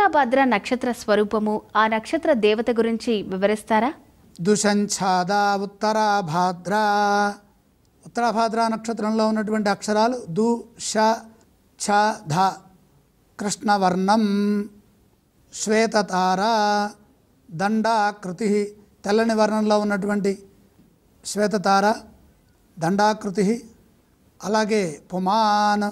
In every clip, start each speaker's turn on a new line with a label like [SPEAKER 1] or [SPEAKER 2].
[SPEAKER 1] భద్రాభద్ర నక్షత్ర స్వరూపము ఆ నక్షత్ర దేవత గురించి వివరిస్తారా దుషంఛాద ఉత్తరాభాద్ర ఉత్తరాభాద్ర నక్షత్రంలో ఉన్నటువంటి అక్షరాలు దు ష ఛ ధ కృష్ణవర్ణం శ్వేతతార దండాకృతి తెల్లని వర్ణంలో ఉన్నటువంటి శ్వేతతార దండాకృతి అలాగే పుమాన్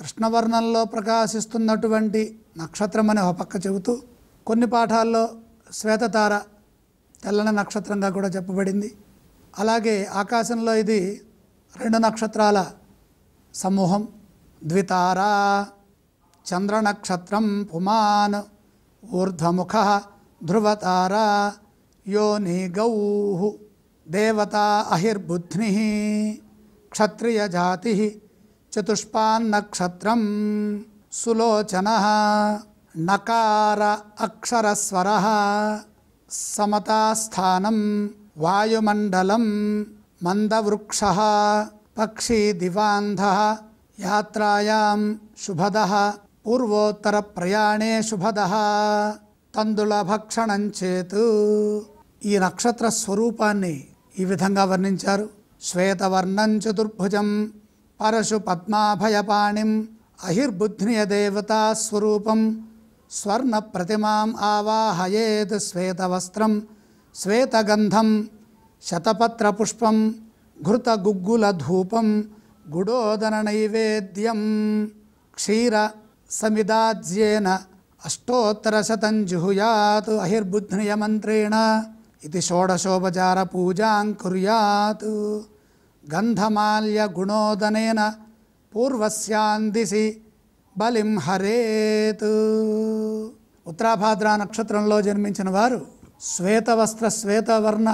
[SPEAKER 1] కృష్ణవర్ణంలో ప్రకాశిస్తున్నటువంటి నక్షత్రం అనే ఒక పక్క చెబుతూ కొన్ని పాఠాల్లో శ్వేతతార తెల్లని నక్షత్రంగా కూడా చెప్పబడింది అలాగే ఆకాశంలో ఇది రెండు నక్షత్రాల సమూహం ద్వితార చంద్ర నక్షత్రం పుమాన్ ఊర్ధ్వముఖ ధ్రువతార యోని గౌ దేవత అహిర్బుధ్ని క్షత్రియ జాతి चतुष्पान्नक्षत्रं सुलोचन नकार अक्षरस्वर अक्षरस्वरः वायुमंडल वायुमण्डलं पक्षी दिवांध यात्रायां शुभद पूर्वोत्तर प्रयाणे शुभद చేతు ఈ నక్షత్ర స్వరూపాన్ని ఈ విధంగా వర్ణించారు శ్వేతవర్ణం చతుర్భుజం परशुपद्माभयपाणिम् अहिर्बुध्नियदेवतास्वरूपं स्वर्णप्रतिमाम् आवाहयेत् श्वेतवस्त्रं श्वेतगन्धं शतपत्रपुष्पं घृतगुग्गुलधूपं गुडोदननैवेद्यं क्षीरसमिदाज्येन अष्टोत्तरशतं जुहुयात् अहिर्बुध्नियमन्त्रेण इति षोडशोपचारपूजां कुर्यात् గంధమాల్యగుణోదనేన పూర్వశాందిసి బలిం హరేత్ ఉత్తరాభాద్ర నక్షత్రంలో జన్మించిన వారు శ్వేతవస్త్ర శ్వేతవర్ణ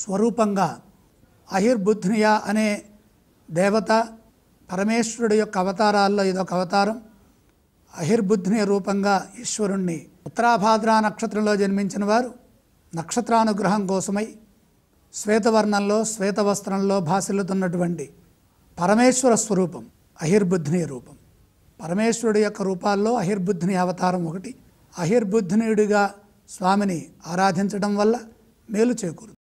[SPEAKER 1] స్వరూపంగా అహిర్బుధ్నియా అనే దేవత పరమేశ్వరుడు యొక్క అవతారాల్లో ఇదొక అవతారం అహిర్బుధ్నియ రూపంగా ఈశ్వరుణ్ణి ఉత్తరాభాద్ర నక్షత్రంలో జన్మించిన వారు నక్షత్రానుగ్రహం కోసమై శ్వేతవర్ణంలో శ్వేత వస్త్రంలో భాసిల్లుతున్నటువంటి పరమేశ్వర స్వరూపం అహిర్బుద్ధిని రూపం పరమేశ్వరుడు యొక్క రూపాల్లో అహిర్బుద్ధిని అవతారం ఒకటి అహిర్బుద్ధినియుడిగా స్వామిని ఆరాధించడం వల్ల మేలు చేకూరుతుంది